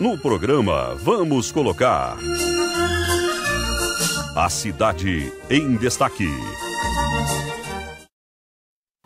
No programa vamos colocar a cidade em destaque.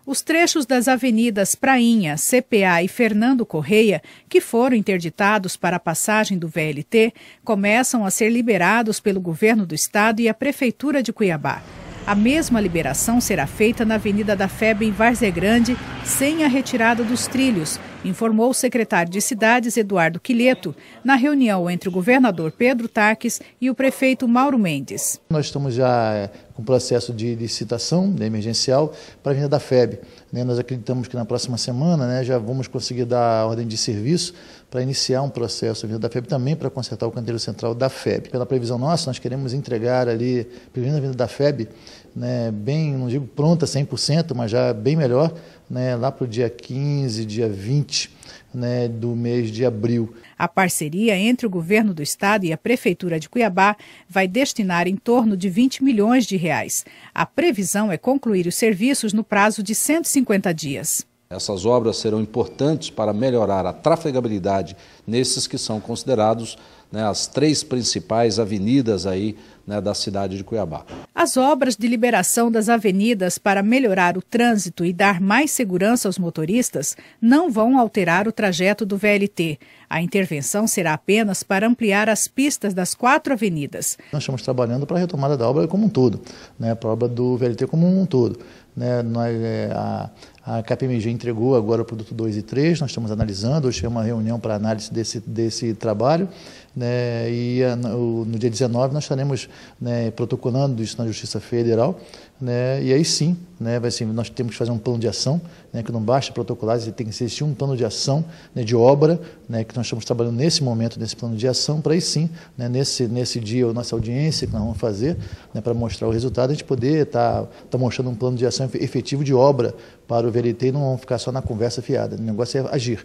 Os trechos das avenidas Prainha, CPA e Fernando Correia, que foram interditados para a passagem do VLT, começam a ser liberados pelo governo do estado e a prefeitura de Cuiabá. A mesma liberação será feita na Avenida da Febre em Várzea Grande, sem a retirada dos trilhos, informou o secretário de Cidades, Eduardo Quileto, na reunião entre o governador Pedro Taques e o prefeito Mauro Mendes. Nós estamos já eh, com o processo de licitação de emergencial para a venda da FEB. Né, nós acreditamos que na próxima semana né, já vamos conseguir dar a ordem de serviço para iniciar um processo de venda da FEB também para consertar o canteiro central da FEB. Pela previsão nossa, nós queremos entregar ali, primeiro a venda da FEB, né, bem, não digo pronta 100%, mas já bem melhor, né, lá para o dia 15, dia 20 né, do mês de abril. A parceria entre o governo do estado e a prefeitura de Cuiabá vai destinar em torno de 20 milhões de reais. A previsão é concluir os serviços no prazo de 150 dias. Essas obras serão importantes para melhorar a trafegabilidade nesses que são considerados né, as três principais avenidas aí né, da cidade de Cuiabá. As obras de liberação das avenidas para melhorar o trânsito e dar mais segurança aos motoristas não vão alterar o trajeto do VLT. A intervenção será apenas para ampliar as pistas das quatro avenidas. Nós estamos trabalhando para a retomada da obra como um todo, né, para a obra do VLT como um todo. Né, nós, é, a, a KPMG entregou agora o produto 2 e 3, nós estamos analisando, hoje é uma reunião para análise desse, desse trabalho, né, e a, no dia 19 nós estaremos né, protocolando isso na Justiça Federal né? E aí sim, né, vai ser, nós temos que fazer um plano de ação, né, que não basta protocolar, tem que existir um plano de ação, né, de obra, né, que nós estamos trabalhando nesse momento, nesse plano de ação, para aí sim, né, nesse, nesse dia, nossa audiência que nós vamos fazer, né, para mostrar o resultado, a gente poder estar tá, tá mostrando um plano de ação efetivo de obra para o VLT e não ficar só na conversa fiada. O negócio é agir.